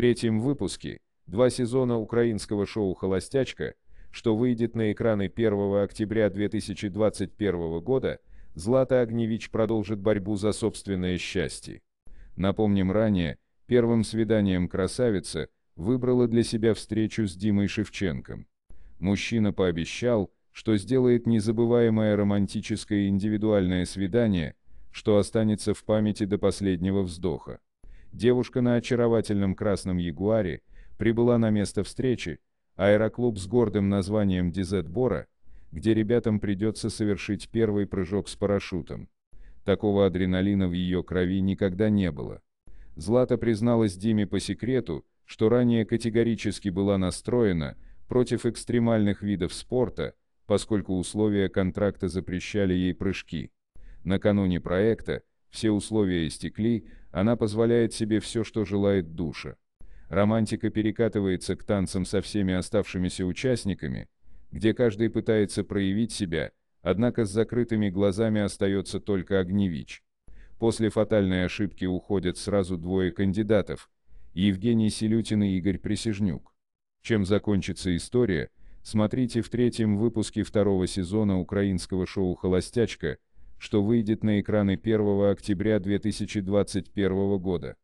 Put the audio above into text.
третьем выпуске два сезона украинского шоу «Холостячка», что выйдет на экраны 1 октября 2021 года, Злата Огневич продолжит борьбу за собственное счастье. Напомним ранее, первым свиданием красавица выбрала для себя встречу с Димой Шевченком. Мужчина пообещал, что сделает незабываемое романтическое индивидуальное свидание, что останется в памяти до последнего вздоха девушка на очаровательном красном ягуаре прибыла на место встречи, аэроклуб с гордым названием Дизетбора, где ребятам придется совершить первый прыжок с парашютом. Такого адреналина в ее крови никогда не было. Злата призналась Диме по секрету, что ранее категорически была настроена против экстремальных видов спорта, поскольку условия контракта запрещали ей прыжки. Накануне проекта все условия истекли, она позволяет себе все, что желает душа. Романтика перекатывается к танцам со всеми оставшимися участниками, где каждый пытается проявить себя, однако с закрытыми глазами остается только огневич. После фатальной ошибки уходят сразу двое кандидатов – Евгений Селютин и Игорь Присяжнюк. Чем закончится история, смотрите в третьем выпуске второго сезона украинского шоу «Холостячка», что выйдет на экраны 1 октября 2021 года.